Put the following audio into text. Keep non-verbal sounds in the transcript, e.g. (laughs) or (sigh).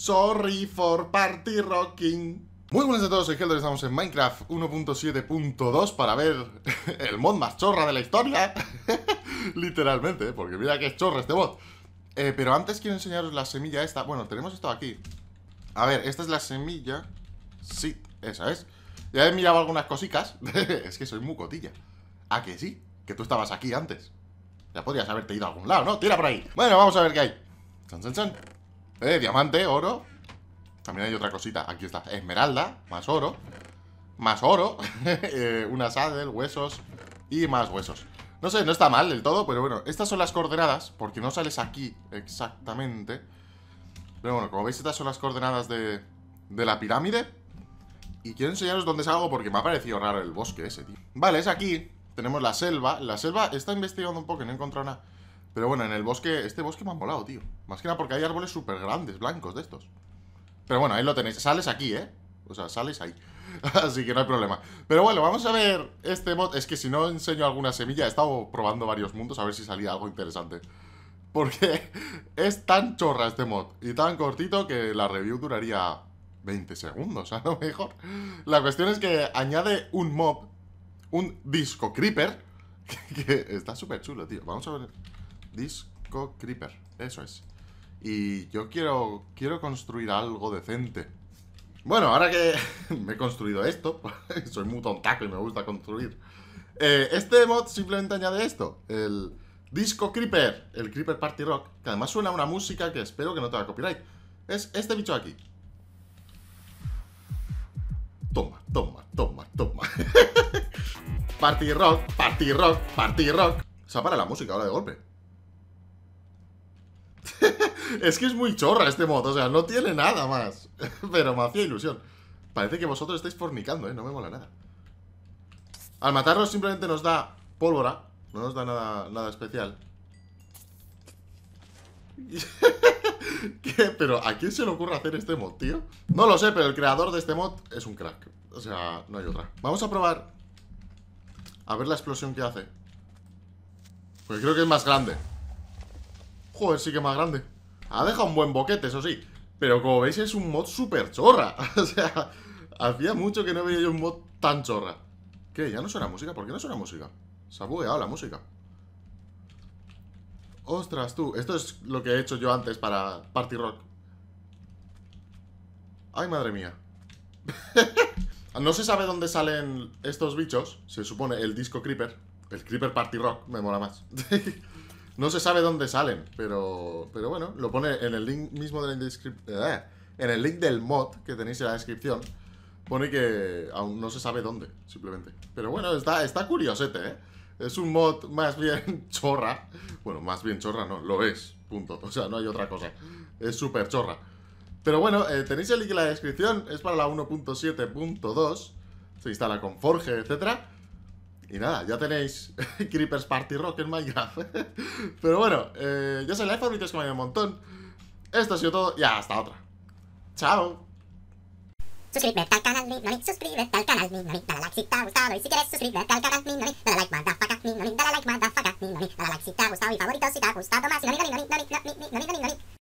Sorry for party rocking. Muy buenas a todos, soy estamos en Minecraft 1.7.2 para ver (laughs) el mod más chorra de la historia. (laughs) Literalmente, ¿eh? porque mira que es chorra este mod. Eh, pero antes quiero enseñaros la semilla esta. Bueno, tenemos esto aquí. A ver, esta es la semilla. Sí, esa es. Ya he mirado algunas cositas. (laughs) es que soy muy cotilla. ¿A que sí? Que tú estabas aquí antes. Ya podrías haberte ido a algún lado, ¿no? Tira por ahí. Bueno, vamos a ver qué hay. Eh, diamante, oro. También hay otra cosita. Aquí está. Esmeralda, más oro. Más oro. (laughs) eh, una saddle, huesos y más huesos. No sé, no está mal del todo, pero bueno. Estas son las coordenadas, porque no sales aquí exactamente. Pero bueno, como veis, estas son las coordenadas de, de la pirámide. Y quiero enseñaros dónde salgo porque me ha parecido raro el bosque ese, tío. Vale, es aquí. Tenemos la selva. La selva está investigando un poco y no he encontrado nada. Pero bueno, en el bosque, este bosque me ha molado, tío Más que nada porque hay árboles súper grandes, blancos de estos Pero bueno, ahí lo tenéis, sales aquí, ¿eh? O sea, sales ahí (laughs) Así que no hay problema Pero bueno, vamos a ver este mod Es que si no enseño alguna semilla He estado probando varios mundos a ver si salía algo interesante (laughs) Porque es tan chorra este mod Y tan cortito que la review duraría 20 segundos (laughs) a lo mejor La cuestión es que añade un mob Un disco creeper Que, está súper chulo, tío Vamos a ver Disco Creeper, eso es. Y yo quiero, quiero construir algo decente. Bueno, ahora que (laughs) me he construido esto, (laughs) soy muy tontaco y me gusta construir. Eh, este mod simplemente añade esto, el Disco Creeper, el Creeper Party Rock, que además suena una música que espero que no tenga copyright. Es este bicho aquí. Toma, toma, toma, toma. (laughs) party Rock, Party Rock, Party Rock. O sea, para la música ahora de golpe. Es que es muy chorra este mod, o sea, no tiene nada más. (laughs) Pero me hacía ilusión. Parece que vosotros estáis fornicando, ¿eh? No me mola nada. Al matarlos simplemente nos da pólvora. No nos da nada, nada especial. (laughs) ¿Qué? ¿Pero a quién se le ocurre hacer este mod, tío? No lo sé, pero el creador de este mod es un crack. O sea, no hay otra. Vamos a probar. A ver la explosión que hace. Porque creo que es más grande. Joder, sí que es más grande. Ha dejado un buen boquete, eso sí. Pero como veis es un mod súper chorra. (laughs) o sea, hacía mucho que no veía yo un mod tan chorra. ¿Qué? ¿Ya no suena música? ¿Por qué no suena música? Se ha bugueado la música. Ostras, tú. Esto es lo que he hecho yo antes para Party Rock. Ay, madre mía. (laughs) no se sabe dónde salen estos bichos. Se supone el disco Creeper. El Creeper Party Rock me mola más. (laughs) No se sabe dónde salen, pero, pero bueno, lo pone en el link mismo de la descripción. Eh, en el link del mod que tenéis en la descripción, pone que aún no se sabe dónde, simplemente. Pero bueno, está, está curiosete, ¿eh? Es un mod más bien (laughs) chorra. Bueno, más bien chorra no, lo es, punto. O sea, no hay otra cosa. Es súper chorra. Pero bueno, eh, tenéis el link en la descripción, es para la 1.7.2, se instala con Forge, etcétera. Y nada, ya tenéis (laughs) Creepers Party Rock en Minecraft. (laughs) Pero bueno, eh, yo sé, Life es que hay un montón. Esto ha sido todo y hasta otra. ¡Chao! Suscríbete al canal Minami, suscríbete al canal Minami, dale like si te ha gustado y si quieres suscríbete al canal Minami, dale like madafaca Minami, dale like madafaca Minami, dale like si te ha gustado y favorito si te ha gustado más Minami, Minami, Minami, Minami, Minami,